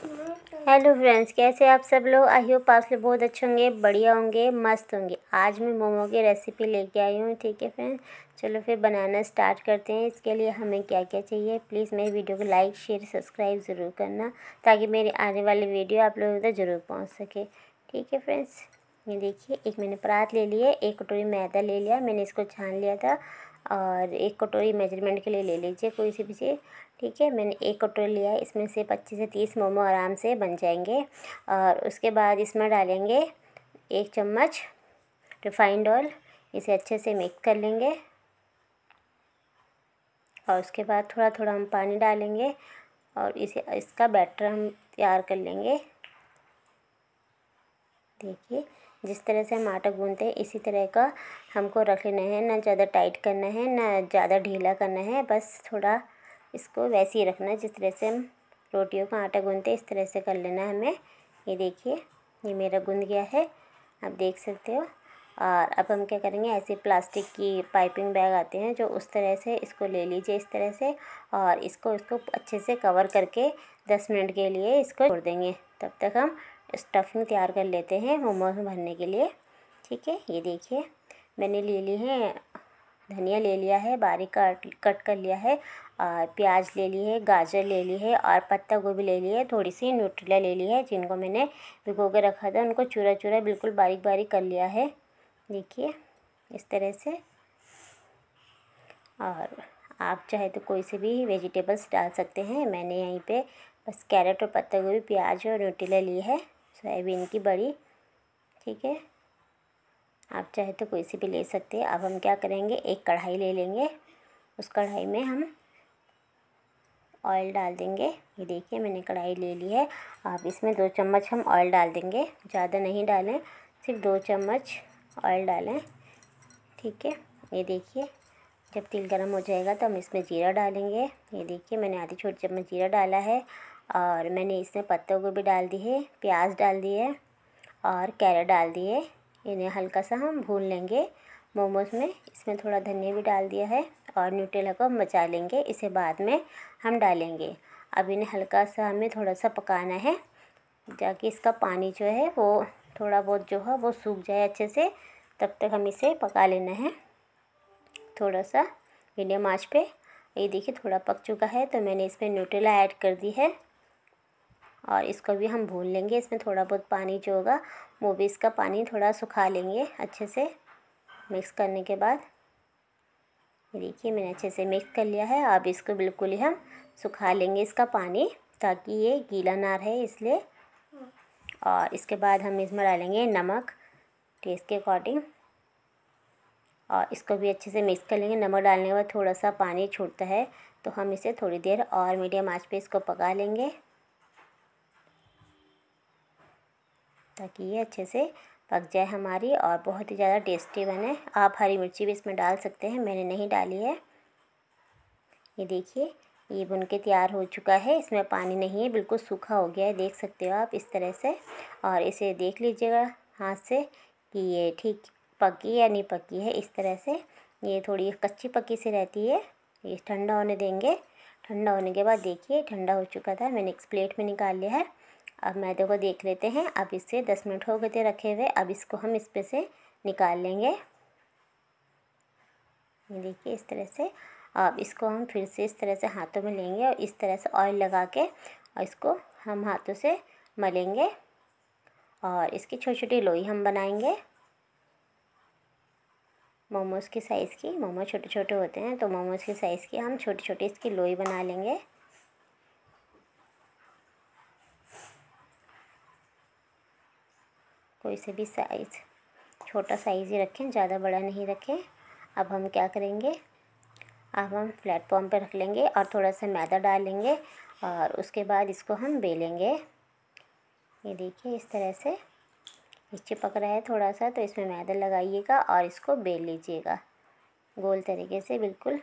hello friends कैसे आप सब लोग आई हो पास लोग बहुत अच्छे होंगे बढ़िया होंगे मस्त होंगे आज मैं मोमो की रेसिपी लेके आई हूँ ठीक है फ्रेंड्स चलो फिर बनाना स्टार्ट करते हैं इसके लिए हमें क्या क्या चाहिए प्लीज़ मेरी वीडियो को लाइक शेयर सब्सक्राइब ज़रूर करना ताकि मेरी आने वाली वीडियो आप लोगों तक ज़रूर पहुँच सके ठीक है फ्रेंड्स ये देखिए एक मैंने परात ले लिया एक कटोरी मैदा ले लिया मैंने इसको छान लिया था और एक कटोरी मेजरमेंट के लिए ले लीजिए कोई सी भी चीज़ ठीक है मैंने एक कटोरी लिया है इसमें से पच्चीस से तीस मोमो आराम से बन जाएंगे और उसके बाद इसमें डालेंगे एक चम्मच रिफाइंड ऑयल इसे अच्छे से मिक्स कर लेंगे और उसके बाद थोड़ा थोड़ा हम पानी डालेंगे और इसे इसका बैटर हम तैयार कर लेंगे देखिए जिस तरह से हम आटा गूंदते हैं इसी तरह का हमको रख लेना है ना ज़्यादा टाइट करना है ना ज़्यादा ढीला करना है बस थोड़ा इसको वैसे ही रखना है जिस तरह से हम रोटियों का आटा गूंदते इस तरह से कर लेना है हमें ये देखिए ये मेरा गूंद गया है आप देख सकते हो और अब हम क्या करेंगे ऐसे प्लास्टिक की पाइपिंग बैग आते हैं जो उस तरह से इसको ले लीजिए इस तरह से और इसको इसको अच्छे से कवर करके दस मिनट के लिए इसको छोड़ देंगे तब तक हम स्टफिंग तैयार कर लेते हैं मोमोज में भरने के लिए ठीक है ये देखिए मैंने ले ली है धनिया ले लिया है बारीक काट कट कर लिया है और प्याज ले ली है गाजर ले ली है और पत्ता गोभी ले ली है थोड़ी सी न्यूट्रिला ले ली है जिनको मैंने भिगो के रखा था उनको चूरा चूरा बिल्कुल बारीक बारीक कर लिया है देखिए इस तरह से और आप चाहे तो कोई से भी वेजिटेबल्स डाल सकते हैं मैंने यहीं पे बस कैरेट और पत्ता गोभी प्याज और न्यूट्रिला ली है सोयाबीन की बड़ी ठीक है आप चाहे तो कोई से भी ले सकते हैं अब हम क्या करेंगे एक कढ़ाई ले लेंगे उस कढ़ाई में हम ऑयल डाल देंगे ये देखिए मैंने कढ़ाई ले ली है आप इसमें दो चम्मच हम ऑयल डाल देंगे ज़्यादा नहीं डालें सिर्फ दो चम्मच ऑयल डालें ठीक है ये देखिए जब तेल गर्म हो जाएगा तो हम इसमें जीरा डालेंगे ये देखिए मैंने आधी छोटी चम्मच जीरा डाला है और मैंने इसमें पत्तों को भी डाल दी है प्याज डाल दिए और कैरेट डाल दिए इन्हें हल्का सा हम भून लेंगे मोमोज़ में इसमें थोड़ा धनिया भी डाल दिया है और न्यूटेला को बचा लेंगे इसे बाद में हम डालेंगे अब इन्हें हल्का सा हमें थोड़ा सा पकाना है ताकि इसका पानी जो है वो थोड़ा बहुत जो है वो सूख जाए अच्छे से तब तक हम इसे पका लेना है थोड़ा सा मीडियम आँच पे ये देखिए थोड़ा पक चुका है तो मैंने इसमें न्यूटेला ऐड कर दी है और इसको भी हम भून लेंगे इसमें थोड़ा बहुत पानी जो होगा वो भी इसका पानी थोड़ा सुखा लेंगे अच्छे से मिक्स करने के बाद देखिए मैंने अच्छे से मिक्स कर लिया है अब इसको बिल्कुल ही हम सुखा लेंगे इसका पानी ताकि ये गीला ना रहे इसलिए और इसके बाद हम इसमें डालेंगे नमक टेस्ट के अकॉर्डिंग और इसको भी अच्छे से मिक्स कर लेंगे नमक डालने के बाद थोड़ा सा पानी छूटता है तो हम इसे थोड़ी देर और मीडियम आँच पर इसको पका लेंगे ताकि ये अच्छे से पक जाए हमारी और बहुत ही ज़्यादा टेस्टी बने आप हरी मिर्ची भी इसमें डाल सकते हैं मैंने नहीं डाली है ये देखिए ये बुन के तैयार हो चुका है इसमें पानी नहीं है बिल्कुल सूखा हो गया है देख सकते हो आप इस तरह से और इसे देख लीजिएगा हाथ से कि ये ठीक पकी या नहीं पकी है इस तरह से ये थोड़ी कच्ची पकी सी रहती है ये ठंडा होने देंगे ठंडा होने के बाद देखिए ठंडा हो चुका था मैंने एक प्लेट में निकाल लिया है अब मैदे को देख लेते हैं अब इसे दस मिनट हो गए थे रखे हुए अब इसको हम इस पर से निकाल लेंगे ये देखिए इस तरह से अब इसको हम फिर से इस तरह से हाथों में लेंगे और इस तरह से ऑयल लगा के और इसको हम हाथों से मलेंगे और इसकी छोटी छोटी लोई हम बनाएंगे मोमोज़ की साइज़ की मोमो छोटे छोटे होते हैं तो मोमोज़ की साइज़ की हम छोटी छोटी इसकी लोई बना लेंगे कोई से भी साइज़ छोटा साइज़ ही रखें ज़्यादा बड़ा नहीं रखें अब हम क्या करेंगे अब हम प्लेटफॉर्म पे रख लेंगे और थोड़ा सा मैदा डालेंगे और उसके बाद इसको हम बेलेंगे ये देखिए इस तरह से ये चिपक रहा है थोड़ा सा तो इसमें मैदा लगाइएगा और इसको बेल लीजिएगा गोल तरीके से बिल्कुल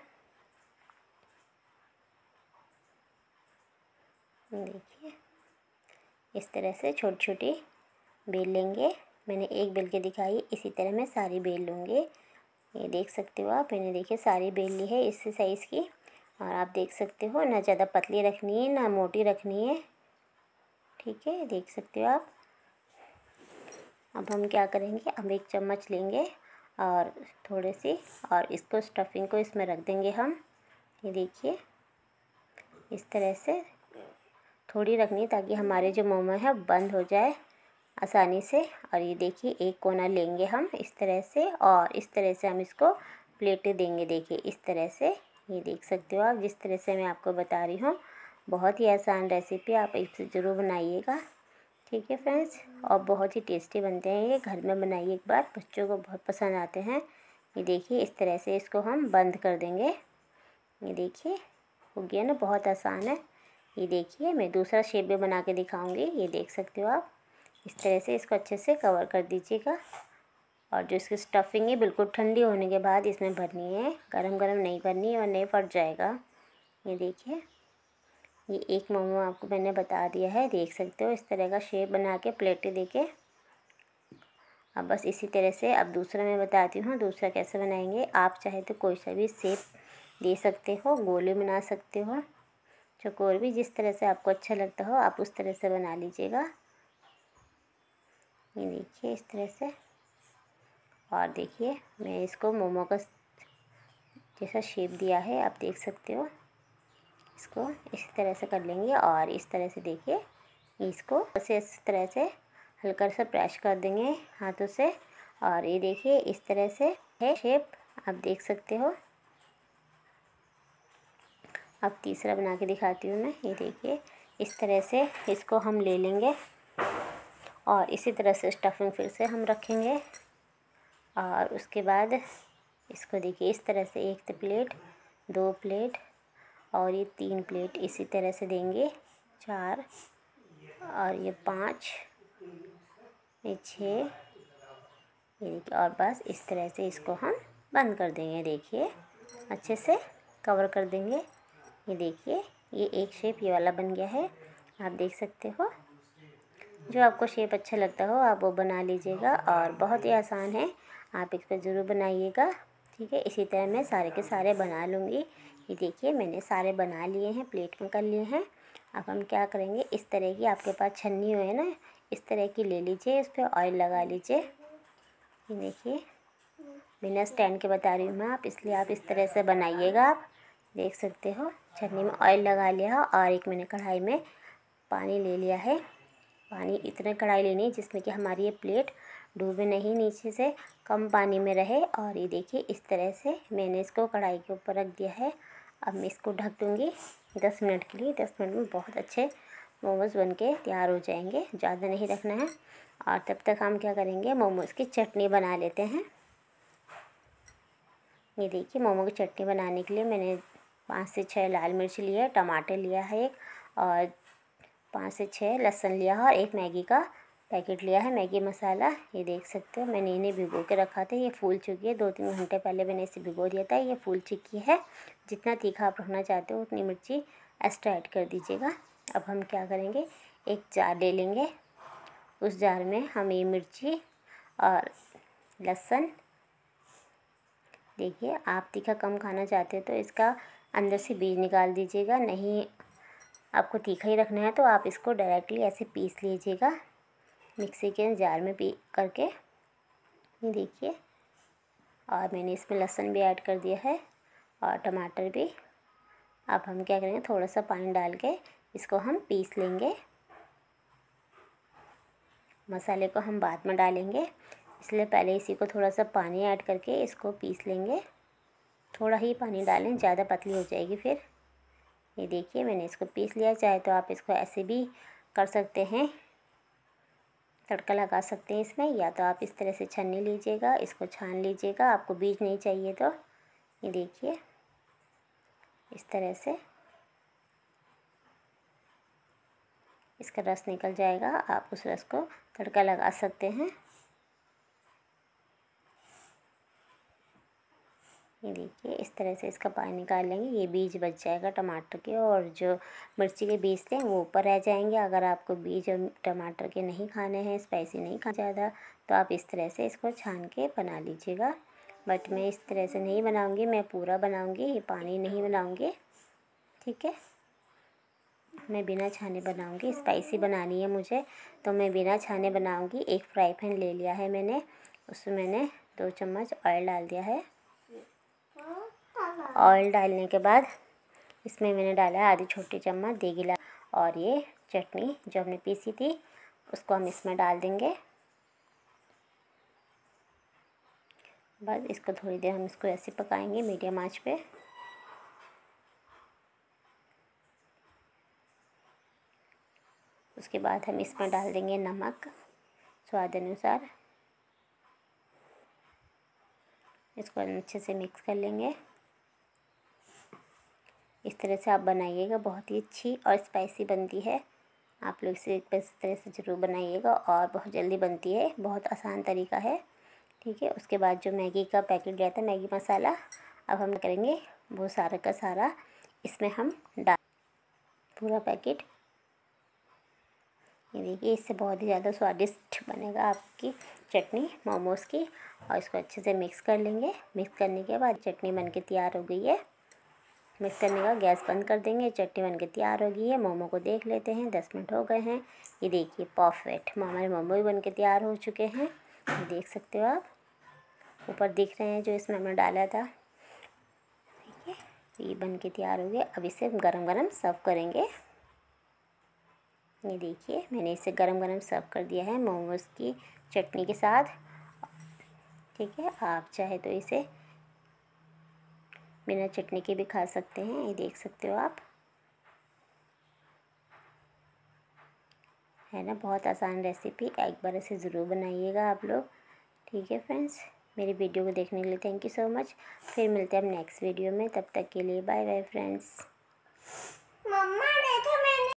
देखिए इस तरह से छोटी छोटी बेल लेंगे मैंने एक बेल के दिखाई इसी तरह मैं सारी बेल लूँगी ये देख सकते हो आप मैंने देखिए सारी बेल ली है इस साइज़ की और आप देख सकते हो ना ज़्यादा पतली रखनी है ना मोटी रखनी है ठीक है देख सकते हो आप अब हम क्या करेंगे अब एक चम्मच लेंगे और थोड़े सी और इसको स्टफिंग को इसमें रख देंगे हम ये देखिए इस तरह से थोड़ी रखनी ताकि हमारे जो मोमो है बंद हो जाए आसानी से और ये देखिए एक कोना लेंगे हम इस तरह से और इस तरह से हम इसको प्लेट देंगे देखिए इस तरह से ये देख सकते हो आप जिस तरह से मैं आपको बता रही हूँ बहुत ही आसान रेसिपी आप इसे ज़रूर बनाइएगा ठीक है फ्रेंड्स और बहुत ही टेस्टी बनते हैं ये घर में बनाइए एक बार बच्चों को बहुत पसंद आते हैं ये देखिए इस तरह से इसको हम बंद कर देंगे ये देखिए हो गया ना बहुत आसान है ये देखिए मैं दूसरा शेप भी बना के दिखाऊंगी ये देख सकते हो आप इस तरह से इसको अच्छे से कवर कर दीजिएगा और जो इसकी स्टफिंग है बिल्कुल ठंडी होने के बाद इसमें भरनी है गरम गरम नहीं भरनी और नहीं फट जाएगा ये देखिए ये एक मोमो आपको मैंने बता दिया है देख सकते हो इस तरह का शेप बना के प्लेटें दे के अब बस इसी तरह से अब दूसरा मैं बताती हूँ दूसरा कैसे बनाएंगे आप चाहे तो कोई सा भी सेप दे सकते हो गोले बना सकते हो चकोर भी जिस तरह से आपको अच्छा लगता हो आप उस तरह से बना लीजिएगा ये देखिए इस तरह से और देखिए मैं इसको मोमो का जैसा शेप दिया है आप देख सकते हो इसको इस तरह से कर लेंगे और इस तरह से देखिए इसको उसे इस तरह से हल्का सा प्रेस कर देंगे हाथों से और ये देखिए इस तरह से है शेप आप देख सकते हो अब तीसरा बना के दिखाती हूँ मैं ये देखिए इस तरह से इसको हम ले लेंगे और इसी तरह से स्टफिंग फिर से हम रखेंगे और उसके बाद इसको देखिए इस तरह से एक प्लेट तो दो प्लेट और ये तीन प्लेट इसी तरह से देंगे चार और ये पाँच ये छः ये देखिए और बस इस तरह से इसको हम बंद कर देंगे देखिए अच्छे से कवर कर देंगे ये देखिए ये एक शेप ये वाला बन गया है आप देख सकते हो जो आपको शेप अच्छा लगता हो आप वो बना लीजिएगा और बहुत ही आसान है आप इस पर ज़रूर बनाइएगा ठीक है इसी तरह मैं सारे के सारे बना लूँगी ये देखिए मैंने सारे बना लिए हैं प्लेट में कर लिए हैं अब हम क्या करेंगे इस तरह की आपके पास छन्नी हो ना इस तरह की ले लीजिए इस पर ऑयल लगा लीजिए ये देखिए बिना स्टैंड के बता रही हूँ मैं आप इसलिए आप इस तरह से बनाइएगा आप देख सकते हो छन्नी में ऑयल लगा लिया और एक मैंने कढ़ाई में पानी ले लिया है पानी इतने कढ़ाई लेनी है जिसमें कि हमारी ये प्लेट डूबे नहीं नीचे से कम पानी में रहे और ये देखिए इस तरह से मैंने इसको कढ़ाई के ऊपर रख दिया है अब मैं इसको ढक दूँगी दस मिनट के लिए दस मिनट में बहुत अच्छे मोमोज़ बन के तैयार हो जाएंगे ज़्यादा नहीं रखना है और तब तक हम क्या करेंगे मोमोज़ की चटनी बना लेते हैं ये देखिए मोमो की चटनी बनाने के लिए मैंने पाँच से छः लाल मिर्च लिया टमाटर लिया है एक और पाँच से छः लहसन लिया है और एक मैगी का पैकेट लिया है मैगी मसाला ये देख सकते हो मैंने इन्हें भिगो के रखा था ये फूल चुकी है दो तीन घंटे पहले मैंने इसे भिगो दिया था ये फूल चुकी है जितना तीखा आप रखना चाहते हो उतनी मिर्ची एक्स्ट्रा ऐड कर दीजिएगा अब हम क्या करेंगे एक जार ले लेंगे उस जार में हम ये मिर्ची और लहसुन देखिए आप तीखा कम खाना चाहते हो तो इसका अंदर से बीज निकाल दीजिएगा नहीं आपको तीखा ही रखना है तो आप इसको डायरेक्टली ऐसे पीस लीजिएगा मिक्सी के जार में पी करके ये देखिए और मैंने इसमें लहसुन भी ऐड कर दिया है और टमाटर भी अब हम क्या करेंगे थोड़ा सा पानी डाल के इसको हम पीस लेंगे मसाले को हम बाद में डालेंगे इसलिए पहले इसी को थोड़ा सा पानी ऐड करके इसको पीस लेंगे थोड़ा ही पानी डालें ज़्यादा पतली हो जाएगी फिर ये देखिए मैंने इसको पीस लिया चाहे तो आप इसको ऐसे भी कर सकते हैं तड़का लगा सकते हैं इसमें या तो आप इस तरह से छन्नी लीजिएगा इसको छान लीजिएगा आपको बीज नहीं चाहिए तो ये देखिए इस तरह से इसका रस निकल जाएगा आप उस रस को तड़का लगा सकते हैं ये देखिए इस तरह से इसका पानी निकाल लेंगे ये बीज बच जाएगा टमाटर के और जो मिर्ची के बीज थे वो ऊपर रह जाएंगे अगर आपको बीज और टमाटर के नहीं खाने हैं स्पाइसी नहीं खा ज़्यादा तो आप इस तरह से इसको छान के बना लीजिएगा बट मैं इस तरह से नहीं बनाऊँगी मैं पूरा बनाऊँगी ये पानी नहीं बनाऊँगी ठीक है मैं बिना छाने बनाऊँगी स्पाइसी बनानी है मुझे तो मैं बिना छाने बनाऊँगी एक फ्राई पैन ले लिया है मैंने उसमें मैंने दो चम्मच ऑयल डाल दिया है ऑयल डालने के बाद इसमें मैंने डाला है आधी छोटी चम्मच देगी और ये चटनी जो हमने पीसी थी उसको हम इसमें डाल देंगे बस इसको थोड़ी देर हम इसको ऐसे पकाएंगे मीडियम आंच पे उसके बाद हम इसमें डाल देंगे नमक स्वाद अनुसार इसको अच्छे से मिक्स कर लेंगे इस तरह से आप बनाइएगा बहुत ही अच्छी और स्पाइसी बनती है आप लोग इसे इस तरह से ज़रूर बनाइएगा और बहुत जल्दी बनती है बहुत आसान तरीका है ठीक है उसके बाद जो मैगी का पैकेट गया था मैगी मसाला अब हम करेंगे वो सारा का सारा इसमें हम डाल पूरा पैकेट ये देखिए इससे बहुत ही ज़्यादा स्वादिष्ट बनेगा आपकी चटनी मोमोज़ की और इसको अच्छे से मिक्स कर लेंगे मिक्स करने के बाद चटनी बन के तैयार हो गई है मिक्स करने का गैस बंद कर देंगे चटनी बन के तैयार हो गई है मोमो को देख लेते हैं दस मिनट हो गए हैं ये देखिए परफेक्ट हमारे मोमो भी बन के तैयार हो चुके हैं देख सकते हो आप ऊपर दिख रहे हैं जो इसमें हमने डाला था ठीक है ये बन के तैयार हो गया अब इसे गरम गरम सर्व करेंगे ये देखिए मैंने इसे गरम गरम सर्व कर दिया है मोमोज़ की चटनी के साथ ठीक है आप चाहे तो इसे बिना चटनी के भी खा सकते हैं ये देख सकते हो आप है ना बहुत आसान रेसिपी एक बार इसे ज़रूर बनाइएगा आप लोग ठीक है फ्रेंड्स मेरी वीडियो को देखने के लिए थैंक यू सो मच फिर मिलते हैं हम नेक्स्ट वीडियो में तब तक के लिए बाय बाय फ्रेंड्स मम्मा